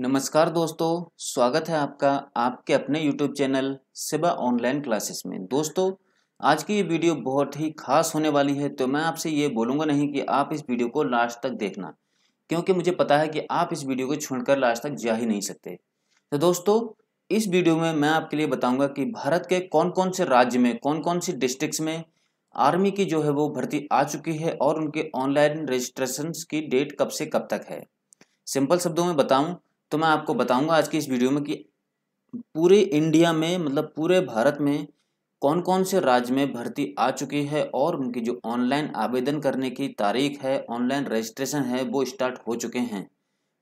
नमस्कार दोस्तों स्वागत है आपका आपके अपने YouTube channel Siba online classes में दोस्तों आज की ये वीडियो बहुत ही खास होने वाली है तो मैं आपसे ये बोलूंगा नहीं कि आप इस वीडियो को लास्ट तक देखना क्योंकि मुझे पता है कि आप इस वीडियो को छोड़कर लास्ट तक जा ही नहीं सकते तो दोस्तों इस वीडियो में मैं आपके लिए बताऊँगा कि भारत के कौन कौन से राज्य में कौन कौन से डिस्ट्रिक्ट में आर्मी की जो है वो भर्ती आ चुकी है और उनके ऑनलाइन रजिस्ट्रेशन की डेट कब से कब तक है सिंपल शब्दों में बताऊं तो मैं आपको बताऊंगा आज की इस वीडियो में कि पूरे इंडिया में मतलब पूरे भारत में कौन कौन से राज्य में भर्ती आ चुकी है और उनकी जो ऑनलाइन आवेदन करने की तारीख है ऑनलाइन रजिस्ट्रेशन है वो स्टार्ट हो चुके हैं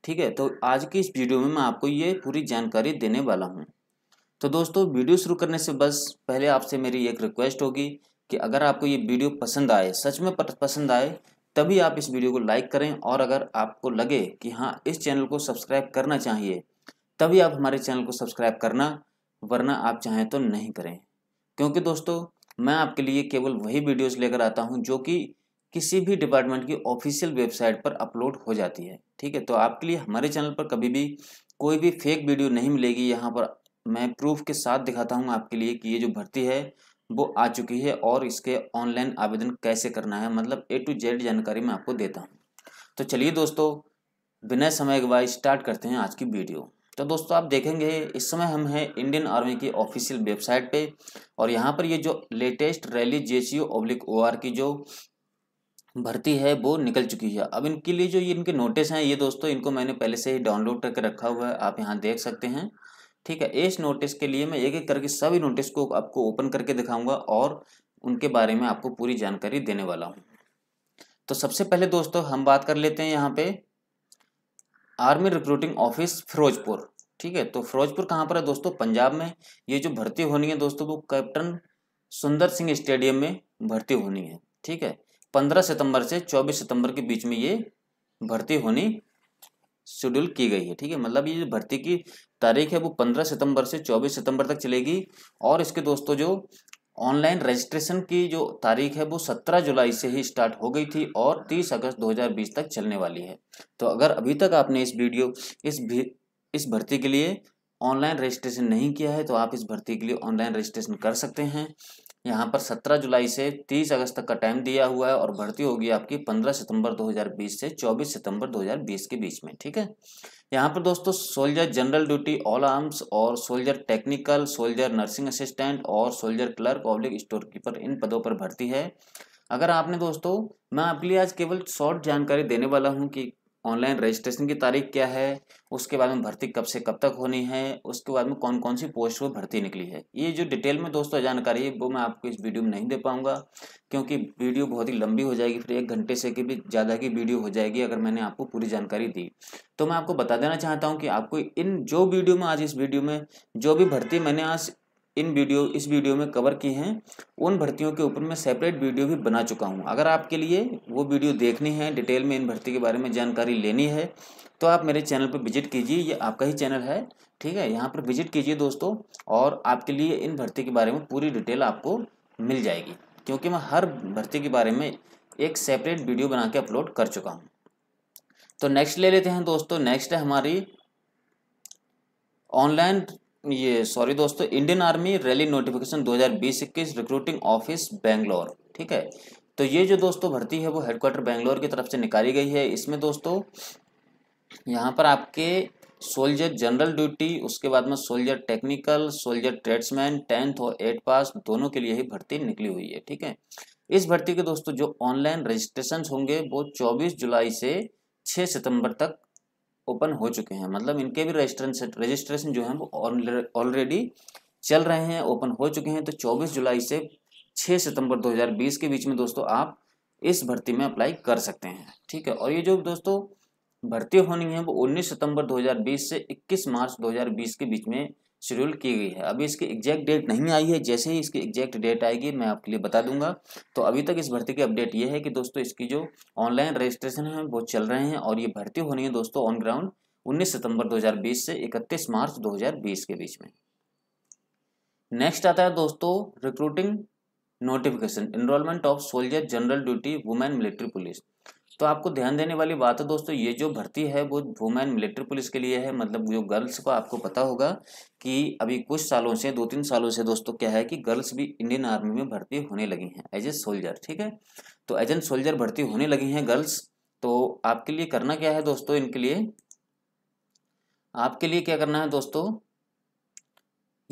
ठीक है तो आज की इस वीडियो में मैं आपको ये पूरी जानकारी देने वाला हूँ तो दोस्तों वीडियो शुरू करने से बस पहले आपसे मेरी एक रिक्वेस्ट होगी कि अगर आपको ये वीडियो पसंद आए सच में पसंद आए तभी आप इस वीडियो को लाइक करें और अगर आपको लगे कि हाँ इस चैनल को सब्सक्राइब करना चाहिए तभी आप हमारे चैनल को सब्सक्राइब करना वरना आप चाहें तो नहीं करें क्योंकि दोस्तों मैं आपके लिए केवल वही वीडियोस लेकर आता हूं जो कि किसी भी डिपार्टमेंट की ऑफिशियल वेबसाइट पर अपलोड हो जाती है ठीक है तो आपके लिए हमारे चैनल पर कभी भी कोई भी फेक वीडियो नहीं मिलेगी यहाँ पर मैं प्रूफ के साथ दिखाता हूँ आपके लिए कि ये जो भर्ती है वो आ चुकी है और इसके ऑनलाइन आवेदन कैसे करना है मतलब ए टू जेड जानकारी मैं आपको देता हूँ तो चलिए दोस्तों बिना समय बाद स्टार्ट करते हैं आज की वीडियो तो दोस्तों आप देखेंगे इस समय हम हैं इंडियन आर्मी की ऑफिशियल वेबसाइट पे और यहाँ पर ये जो latest rally J C oblique O R की जो भर्ती है वो निकल चुकी है अब इनके लिए जो ये इनके नोटिस हैं ये दोस्तों इनको मैंने पहले से ही डाउनलोड करके रखा हुआ है आप यहाँ देख सकते हैं ठीक है इस नोटिस के लिए मैं एक एक करके सभी नोटिस को आपको ओपन करके दिखाऊंगा और उनके बारे में आपको पूरी जानकारी देने वाला हूँ तो सबसे पहले दोस्तों हम बात कर लेते हैं यहाँ पे आर्मी रिक्रूटिंग ऑफिस फिरोजपुर ठीक है तो फिरोजपुर कहाँ पर है दोस्तों पंजाब में ये जो भर्ती होनी है दोस्तों वो कैप्टन सुंदर सिंह स्टेडियम में भर्ती होनी है ठीक है पंद्रह सितंबर से चौबीस सितंबर के बीच में ये भर्ती होनी शेड्यूल की गई है ठीक है मतलब ये भर्ती की तारीख है वो पंद्रह सितंबर से चौबीस सितंबर तक चलेगी और इसके दोस्तों जो ऑनलाइन रजिस्ट्रेशन की जो तारीख है वो 17 जुलाई से ही स्टार्ट हो गई थी और 30 अगस्त 2020 तक चलने वाली है तो अगर अभी तक आपने इस वीडियो इस भी, इस भर्ती के लिए ऑनलाइन रजिस्ट्रेशन नहीं किया है तो आप इस भर्ती के लिए ऑनलाइन रजिस्ट्रेशन कर सकते हैं यहाँ हम्म। पर 17 जुलाई से 30 अगस्त तक का टाइम दिया हुआ है और भर्ती होगी आपकी 15 सितंबर 2020 से 24 सितंबर 2020 के बीच में ठीक है यहाँ पर दोस्तों soldier general duty all arms और soldier technical soldier nursing assistant और soldier clerk oblique store keeper इन पदों पर भर्ती है अगर आपने दोस्तों मैं आपके लिए आज केवल शॉर्ट जानकारी देने वाला हूँ कि ऑनलाइन रजिस्ट्रेशन की तारीख क्या है उसके बाद में भर्ती कब से कब तक होनी है उसके बाद में कौन कौन सी पोस्ट पर भर्ती निकली है ये जो डिटेल में दोस्तों जानकारी है वो मैं आपको इस वीडियो में नहीं दे पाऊंगा क्योंकि वीडियो बहुत ही लंबी हो जाएगी फिर एक घंटे से भी ज़्यादा की वीडियो हो जाएगी अगर मैंने आपको पूरी जानकारी दी तो मैं आपको बता देना चाहता हूँ कि आपको इन जो वीडियो में आज इस वीडियो में जो भी भर्ती मैंने आज इन वीडियो इस वीडियो में कवर की हैं उन भर्तियों के ऊपर मैं सेपरेट वीडियो भी बना चुका हूं अगर आपके लिए वो वीडियो देखनी है डिटेल में इन भर्ती के बारे में जानकारी लेनी है तो आप मेरे चैनल पर विजिट कीजिए ये आपका ही चैनल है ठीक है यहाँ पर विजिट कीजिए दोस्तों और आपके लिए इन भर्ती के बारे में पूरी डिटेल आपको मिल जाएगी क्योंकि मैं हर भर्ती के बारे में एक सेपरेट वीडियो बना के अपलोड कर चुका हूँ तो नेक्स्ट ले लेते हैं दोस्तों नेक्स्ट है हमारी ऑनलाइन ये सॉरी दोस्तों Indian Army rally notification 2020 recruiting office Bangalore ठीक है तो ये जो दोस्तों भर्ती है वो हेडक्वार्टर बेंगलोर की तरफ से निकाली गई है इसमें दोस्तों यहाँ पर आपके सोल्जर जनरल ड्यूटी उसके बाद में soldier technical soldier tradesman tenth और एट पास दोनों के लिए ही भर्ती निकली हुई है ठीक है इस भर्ती के दोस्तों जो ऑनलाइन रजिस्ट्रेशन होंगे वो 24 जुलाई से 6 सितंबर तक ओपन हो चुके हैं मतलब इनके भी रजिस्ट्रेशन जो है वो ऑलरेडी चल रहे हैं ओपन हो चुके हैं तो 24 जुलाई से 6 सितंबर 2020 के बीच में दोस्तों आप इस भर्ती में अप्लाई कर सकते हैं ठीक है और ये जो दोस्तों भर्ती होनी है वो 19 सितंबर 2020 से 21 मार्च 2020 के बीच में शेड्यूल की गई है अभी इसकी एग्जैक्ट डेट नहीं आई है जैसे ही इसकी एग्जैक्ट डेट आएगी मैं आपके लिए बता दूंगा तो अभी तक इस भर्ती की अपडेट ये है कि दोस्तों इसकी जो ऑनलाइन रजिस्ट्रेशन है वो चल रहे हैं और ये भर्ती होनी है दोस्तों ऑन ग्राउंड 19 सितंबर 2020 से 31 मार्च 2020 के बीच में नेक्स्ट आता है दोस्तों recruiting notification enrolment of soldier general duty women military police तो आपको ध्यान देने वाली बात है दोस्तों ये जो भर्ती है वो वुमेन मिलिट्री पुलिस के लिए है मतलब जो गर्ल्स को आपको पता होगा कि अभी कुछ सालों से दो तीन सालों से दोस्तों क्या है कि गर्ल्स भी इंडियन आर्मी में भर्ती होने लगी हैं एज ए सोल्जर ठीक है तो एज एन सोल्जर भर्ती होने लगी हैं गर्ल्स तो आपके लिए करना क्या है दोस्तों इनके लिए आपके लिए क्या करना है दोस्तों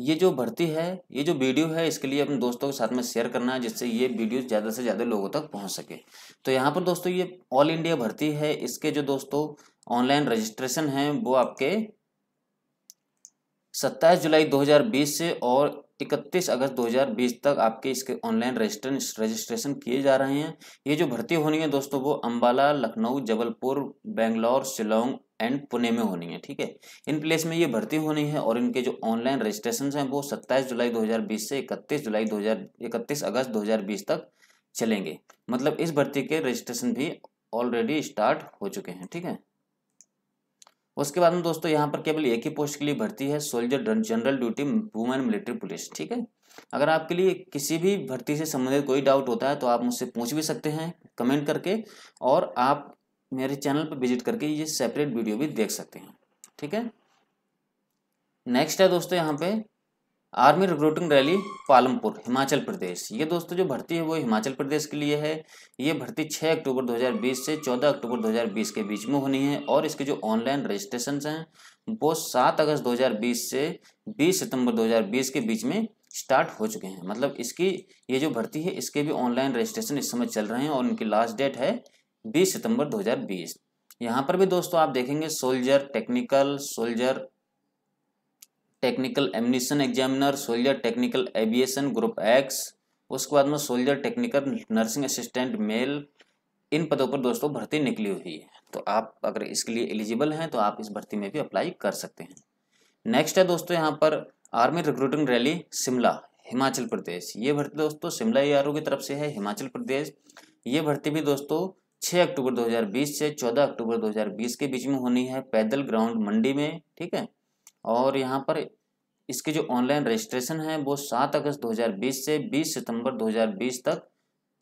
ये जो भर्ती है ये जो वीडियो है इसके लिए अपने दोस्तों के साथ में शेयर करना है जिससे ये वीडियो ज़्यादा से ज़्यादा लोगों तक पहुंच सके तो यहाँ पर दोस्तों ये ऑल इंडिया भर्ती है इसके जो दोस्तों ऑनलाइन रजिस्ट्रेशन है वो आपके 27 जुलाई 2020 से और 31 अगस्त 2020 तक आपके इसके ऑनलाइन रजिस्ट्रेशन रजिस्ट्रेशन किए जा रहे हैं ये जो भर्ती होनी है दोस्तों वो अम्बाला लखनऊ जबलपुर बेंगलोर शिलोंग एंड पुणे में होनी है ठीक है इन प्लेस में ये भर्ती होनी है और इनके जो ऑनलाइन रजिस्ट्रेशन हैं वो 27 जुलाई 2020 से 31 जुलाई 2000 31 अगस्त 2020 तक चलेंगे मतलब इस भर्ती के रजिस्ट्रेशन भी ऑलरेडी स्टार्ट हो चुके हैं ठीक है उसके बाद में दोस्तों यहाँ पर केवल एक ही पोस्ट के लिए भर्ती है soldier general duty women military police ठीक है अगर आपके लिए किसी भी भर्ती से संबंधित कोई डाउट होता है तो आप मुझसे पूछ भी सकते हैं कमेंट करके और आप मेरे चैनल पर विजिट करके ये सेपरेट वीडियो भी देख सकते हैं ठीक है नेक्स्ट है दोस्तों यहाँ पे army recruiting rally Palampur Himachal Pradesh ये दोस्तों जो भर्ती है वो हिमाचल प्रदेश के लिए है ये भर्ती 6 अक्टूबर 2020 से 14 अक्टूबर 2020 के बीच में होनी है और इसके जो ऑनलाइन रजिस्ट्रेशन हैं वो 7 अगस्त 2020 से 20 सितंबर 2020 के बीच में स्टार्ट हो चुके हैं मतलब इसकी ये जो भर्ती है इसके भी ऑनलाइन रजिस्ट्रेशन इस समय चल रहे हैं और उनकी लास्ट डेट है बीस सितंबर 2020 यहां पर भी दोस्तों आप देखेंगे soldier technical soldier technical ammunition examiner soldier technical aviation group X उसके बाद में soldier technical nursing assistant male इन पदों पर दोस्तों भर्ती निकली हुई है तो आप अगर इसके लिए एलिजिबल हैं तो आप इस भर्ती में भी अप्लाई कर सकते हैं नेक्स्ट है दोस्तों यहाँ पर army recruiting rally Shimla Himachal Pradesh ये भर्ती दोस्तों शिमला ए की तरफ से है हिमाचल प्रदेश ये भर्ती भी दोस्तों 6 अक्टूबर 2020 से 14 अक्टूबर 2020 के बीच में होनी है पैदल ग्राउंड मंडी में ठीक है और यहाँ पर इसके जो ऑनलाइन रजिस्ट्रेशन है वो 7 अगस्त 2020 से 20 सितंबर 2020 तक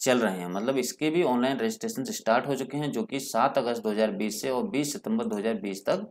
चल रहे हैं मतलब इसके भी ऑनलाइन रजिस्ट्रेशन स्टार्ट हो चुके हैं जो कि 7 अगस्त 2020 से और 20 सितंबर 2020 तक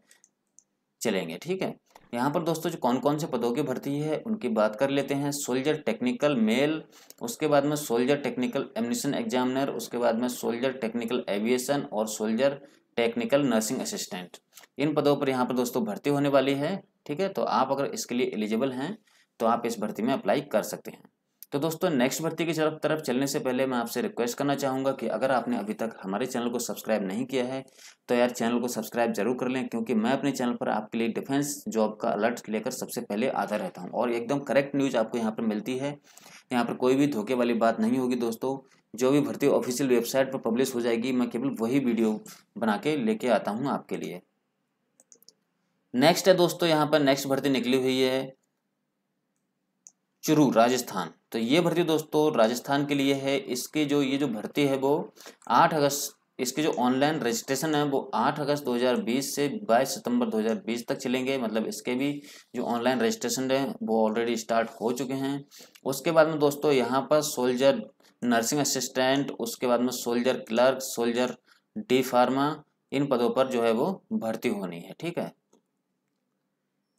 चलेंगे ठीक है यहाँ पर दोस्तों जो कौन कौन से पदों की भर्ती है उनकी बात कर लेते हैं सोल्जर टेक्निकल मेल उसके बाद में सोल्जर टेक्निकल एमनिशन एग्जामिनर उसके बाद में सोल्जर टेक्निकल एविएशन और सोल्जर टेक्निकल नर्सिंग असिस्टेंट इन पदों पर यहाँ पर दोस्तों भर्ती होने वाली है ठीक है तो आप अगर इसके लिए एलिजिबल हैं तो आप इस भर्ती में अप्लाई कर सकते हैं तो दोस्तों नेक्स्ट भर्ती की तरफ तरफ चलने से पहले मैं आपसे रिक्वेस्ट करना चाहूँगा कि अगर आपने अभी तक हमारे चैनल को सब्सक्राइब नहीं किया है तो यार चैनल को सब्सक्राइब जरूर कर लें क्योंकि मैं अपने चैनल पर आपके लिए डिफेंस जॉब का अलर्ट लेकर सबसे पहले आता रहता हूँ और एकदम करेक्ट न्यूज़ आपको यहाँ पर मिलती है यहाँ पर कोई भी धोखे वाली बात नहीं होगी दोस्तों जो भी भर्ती ऑफिशियल वेबसाइट पर पब्लिश हो जाएगी मैं केवल वही वीडियो बना के लेके आता हूँ आपके लिए नेक्स्ट है दोस्तों यहाँ पर नेक्स्ट भर्ती निकली हुई है चुरू राजस्थान तो ये भर्ती दोस्तों राजस्थान के लिए है इसकी जो ये जो भर्ती है वो आठ अगस्त इसके जो ऑनलाइन रजिस्ट्रेशन है वो 8 अगस्त 2020 से 22 सितंबर 2020 तक चलेंगे मतलब इसके भी जो ऑनलाइन रजिस्ट्रेशन है वो ऑलरेडी स्टार्ट हो चुके हैं उसके बाद में दोस्तों यहाँ पर सोल्जर नर्सिंग असिस्टेंट उसके बाद में soldier clerk soldier D pharma इन पदों पर जो है वो भर्ती होनी है ठीक है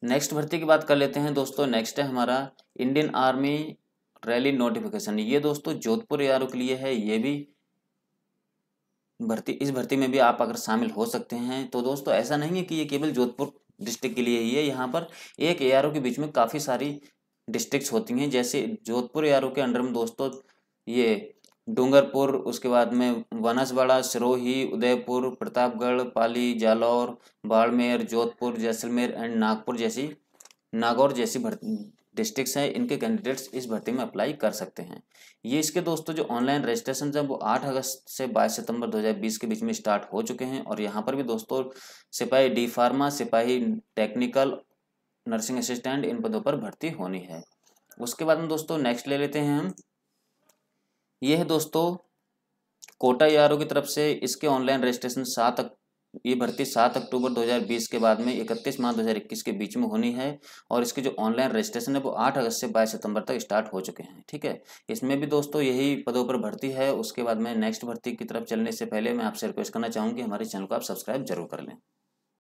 नेक्स्ट भर्ती की बात कर लेते हैं दोस्तों नेक्स्ट है हमारा इंडियन आर्मी रैली नोटिफिकेशन ये दोस्तों जोधपुर एआरओ के लिए है ये भी भर्ती इस भर्ती में भी आप अगर शामिल हो सकते हैं तो दोस्तों ऐसा नहीं है कि ये केवल जोधपुर डिस्ट्रिक्ट के लिए ही है यहाँ पर एक एआरओ के बीच में काफ़ी सारी डिस्ट्रिक्ट होती हैं जैसे जोधपुर एआरओ के अंडर में दोस्तों ये डूंगरपुर उसके बाद में वनसवाड़ा सिरोही उदयपुर प्रतापगढ़ पाली जालौर बाड़मेर जोधपुर जैसलमेर एंड नागपुर जैसी नागौर जैसी भर्ती डिस्ट्रिक्स हैं इनके कैंडिडेट्स इस भर्ती में अप्लाई कर सकते हैं ये इसके दोस्तों जो ऑनलाइन रजिस्ट्रेशन है वो 8 अगस्त से 22 सितंबर 2020 के बीच में स्टार्ट हो चुके हैं और यहाँ पर भी दोस्तों सिपाही डी फार्मा सिपाही टेक्निकल नर्सिंग असिस्टेंट इन पदों पर भर्ती होनी है उसके बाद में दोस्तों नेक्स्ट ले लेते हैं हम ये है दोस्तों कोटा यारों की तरफ से इसके ऑनलाइन रजिस्ट्रेशन सात ये भर्ती सात अक्टूबर 2020 के बाद में इकतीस मार्च 2021 के बीच में होनी है और इसके जो ऑनलाइन रजिस्ट्रेशन है वो आठ अगस्त से बाईस सितंबर तक स्टार्ट हो चुके हैं ठीक है इसमें भी दोस्तों यही पदों पर भर्ती है उसके बाद में नेक्स्ट भर्ती की तरफ चलने से पहले मैं आपसे रिक्वेस्ट करना चाहूँगी हमारे चैनल को आप सब्सक्राइब जरूर कर लें